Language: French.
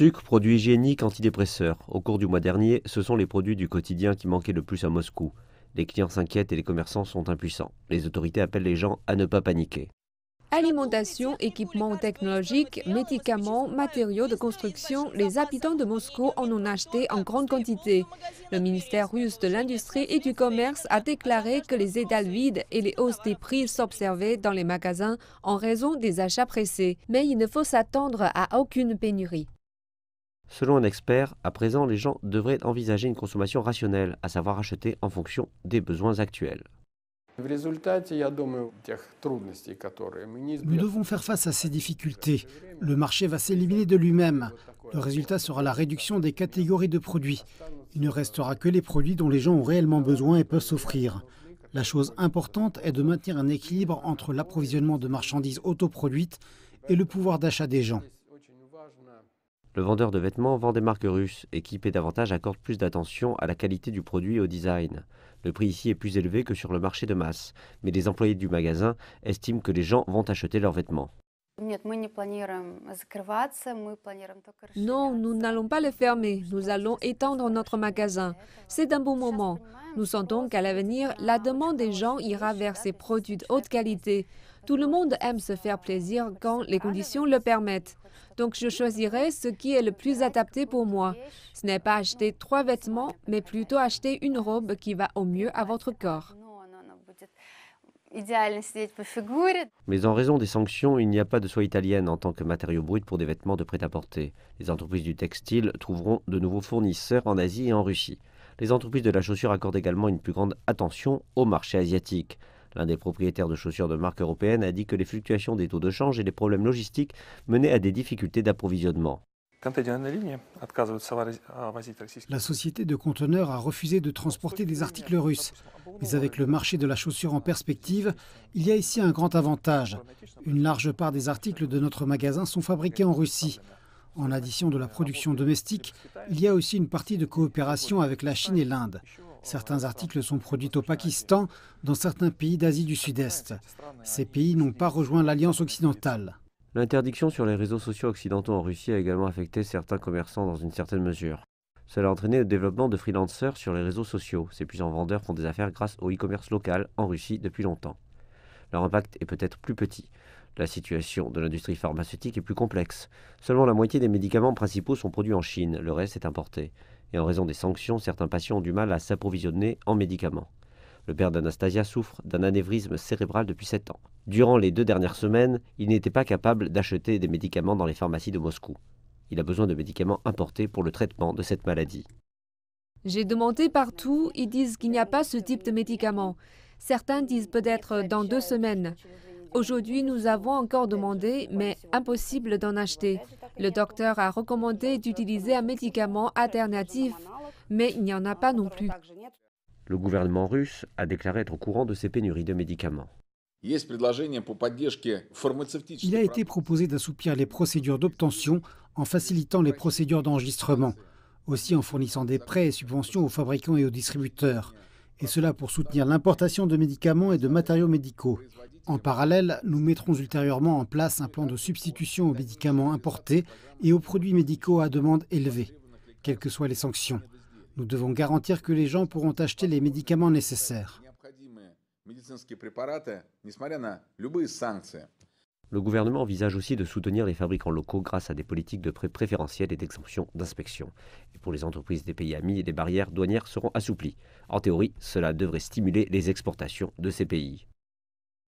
Sucre, produits hygiéniques, antidépresseurs. Au cours du mois dernier, ce sont les produits du quotidien qui manquaient le plus à Moscou. Les clients s'inquiètent et les commerçants sont impuissants. Les autorités appellent les gens à ne pas paniquer. Alimentation, équipements technologiques, médicaments, matériaux de construction, les habitants de Moscou en ont acheté en grande quantité. Le ministère russe de l'Industrie et du Commerce a déclaré que les étals vides et les hausses des prix s'observaient dans les magasins en raison des achats pressés. Mais il ne faut s'attendre à aucune pénurie. Selon un expert, à présent, les gens devraient envisager une consommation rationnelle, à savoir acheter en fonction des besoins actuels. Nous devons faire face à ces difficultés. Le marché va s'éliminer de lui-même. Le résultat sera la réduction des catégories de produits. Il ne restera que les produits dont les gens ont réellement besoin et peuvent s'offrir. La chose importante est de maintenir un équilibre entre l'approvisionnement de marchandises autoproduites et le pouvoir d'achat des gens le vendeur de vêtements vend des marques russes équipées davantage accorde plus d'attention à la qualité du produit et au design. Le prix ici est plus élevé que sur le marché de masse, mais les employés du magasin estiment que les gens vont acheter leurs vêtements. Non, nous n'allons pas le fermer. Nous allons étendre notre magasin. C'est un bon moment. Nous sentons qu'à l'avenir, la demande des gens ira vers ces produits de haute qualité. Tout le monde aime se faire plaisir quand les conditions le permettent. Donc je choisirai ce qui est le plus adapté pour moi. Ce n'est pas acheter trois vêtements, mais plutôt acheter une robe qui va au mieux à votre corps. Mais en raison des sanctions, il n'y a pas de soie italienne en tant que matériau brut pour des vêtements de prêt-à-porter. Les entreprises du textile trouveront de nouveaux fournisseurs en Asie et en Russie. Les entreprises de la chaussure accordent également une plus grande attention au marché asiatique. L'un des propriétaires de chaussures de marque européenne a dit que les fluctuations des taux de change et les problèmes logistiques menaient à des difficultés d'approvisionnement. Euh, la société de conteneurs a refusé de transporter des articles russes. Mais avec le marché de la chaussure en perspective, il y a ici un grand avantage. Une large part des articles de notre magasin sont fabriqués en Russie. En addition de la production domestique, il y a aussi une partie de coopération avec la Chine et l'Inde. Certains articles sont produits au Pakistan, dans certains pays d'Asie du Sud-Est. Ces pays n'ont pas rejoint l'Alliance occidentale. L'interdiction sur les réseaux sociaux occidentaux en Russie a également affecté certains commerçants dans une certaine mesure. Cela a entraîné le développement de freelancers sur les réseaux sociaux. Ces puissants vendeurs font des affaires grâce au e-commerce local en Russie depuis longtemps. Leur impact est peut-être plus petit. La situation de l'industrie pharmaceutique est plus complexe. Seulement la moitié des médicaments principaux sont produits en Chine, le reste est importé et en raison des sanctions, certains patients ont du mal à s'approvisionner en médicaments. Le père d'Anastasia souffre d'un anévrisme cérébral depuis 7 ans. Durant les deux dernières semaines, il n'était pas capable d'acheter des médicaments dans les pharmacies de Moscou. Il a besoin de médicaments importés pour le traitement de cette maladie. J'ai demandé partout, ils disent qu'il n'y a pas ce type de médicaments. Certains disent peut-être dans deux semaines. Aujourd'hui, nous avons encore demandé, mais impossible d'en acheter. Le docteur a recommandé d'utiliser un médicament alternatif, mais il n'y en a pas non plus. Le gouvernement russe a déclaré être au courant de ces pénuries de médicaments. Il a été proposé d'assoupir les procédures d'obtention en facilitant les procédures d'enregistrement, aussi en fournissant des prêts et subventions aux fabricants et aux distributeurs et cela pour soutenir l'importation de médicaments et de matériaux médicaux. En parallèle, nous mettrons ultérieurement en place un plan de substitution aux médicaments importés et aux produits médicaux à demande élevée, quelles que soient les sanctions. Nous devons garantir que les gens pourront acheter les médicaments nécessaires le gouvernement envisage aussi de soutenir les fabricants locaux grâce à des politiques de prêts préférentiels et d'exemption d'inspection. Et pour les entreprises des pays amis, les barrières douanières seront assouplies. En théorie, cela devrait stimuler les exportations de ces pays.